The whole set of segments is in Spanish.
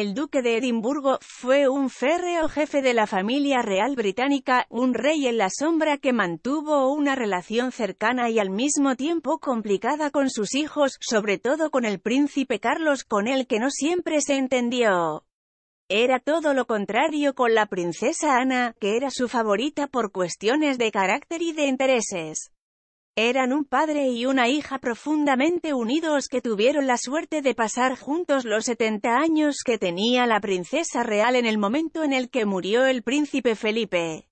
el duque de Edimburgo, fue un férreo jefe de la familia real británica, un rey en la sombra que mantuvo una relación cercana y al mismo tiempo complicada con sus hijos, sobre todo con el príncipe Carlos, con el que no siempre se entendió. Era todo lo contrario con la princesa Ana, que era su favorita por cuestiones de carácter y de intereses. Eran un padre y una hija profundamente unidos que tuvieron la suerte de pasar juntos los 70 años que tenía la princesa real en el momento en el que murió el príncipe Felipe.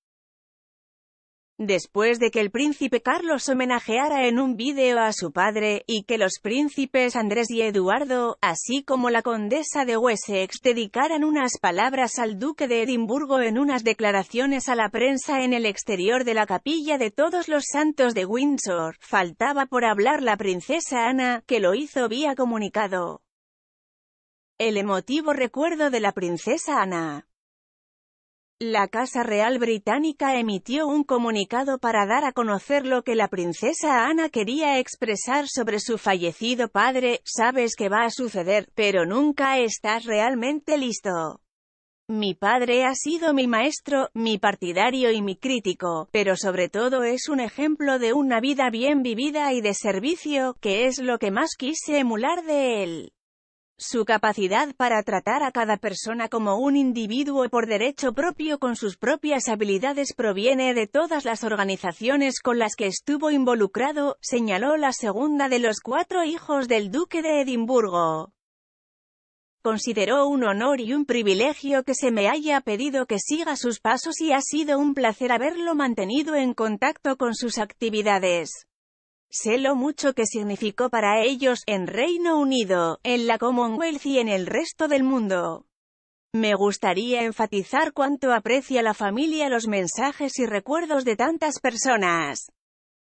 Después de que el príncipe Carlos homenajeara en un vídeo a su padre, y que los príncipes Andrés y Eduardo, así como la condesa de Wessex dedicaran unas palabras al duque de Edimburgo en unas declaraciones a la prensa en el exterior de la capilla de todos los santos de Windsor, faltaba por hablar la princesa Ana, que lo hizo vía comunicado. El emotivo recuerdo de la princesa Ana la Casa Real Británica emitió un comunicado para dar a conocer lo que la princesa Ana quería expresar sobre su fallecido padre, sabes que va a suceder, pero nunca estás realmente listo. Mi padre ha sido mi maestro, mi partidario y mi crítico, pero sobre todo es un ejemplo de una vida bien vivida y de servicio, que es lo que más quise emular de él. Su capacidad para tratar a cada persona como un individuo por derecho propio con sus propias habilidades proviene de todas las organizaciones con las que estuvo involucrado, señaló la segunda de los cuatro hijos del duque de Edimburgo consideró un honor y un privilegio que se me haya pedido que siga sus pasos y ha sido un placer haberlo mantenido en contacto con sus actividades. Sé lo mucho que significó para ellos, en Reino Unido, en la Commonwealth y en el resto del mundo. Me gustaría enfatizar cuánto aprecia la familia los mensajes y recuerdos de tantas personas.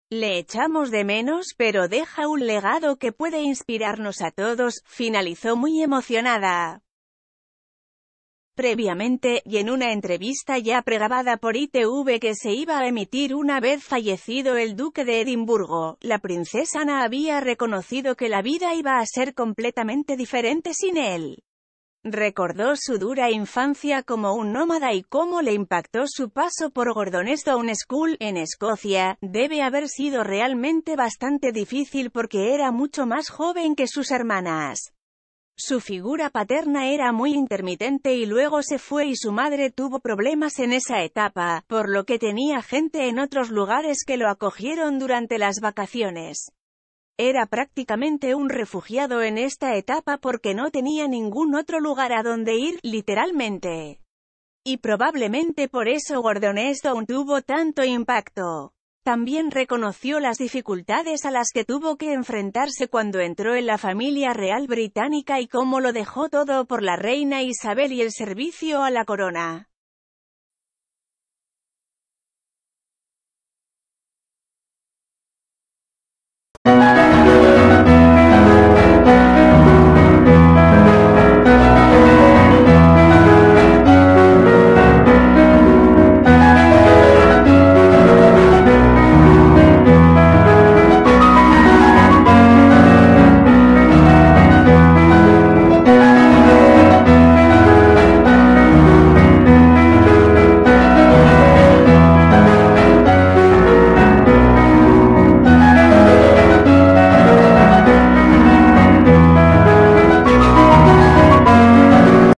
Le echamos de menos, pero deja un legado que puede inspirarnos a todos, finalizó muy emocionada previamente, y en una entrevista ya pregabada por ITV que se iba a emitir una vez fallecido el duque de Edimburgo, la princesa Ana había reconocido que la vida iba a ser completamente diferente sin él. Recordó su dura infancia como un nómada y cómo le impactó su paso por Gordonstoun School, en Escocia, debe haber sido realmente bastante difícil porque era mucho más joven que sus hermanas. Su figura paterna era muy intermitente y luego se fue y su madre tuvo problemas en esa etapa, por lo que tenía gente en otros lugares que lo acogieron durante las vacaciones. Era prácticamente un refugiado en esta etapa porque no tenía ningún otro lugar a donde ir, literalmente. Y probablemente por eso Gordon Stone tuvo tanto impacto. También reconoció las dificultades a las que tuvo que enfrentarse cuando entró en la familia real británica y cómo lo dejó todo por la reina Isabel y el servicio a la corona.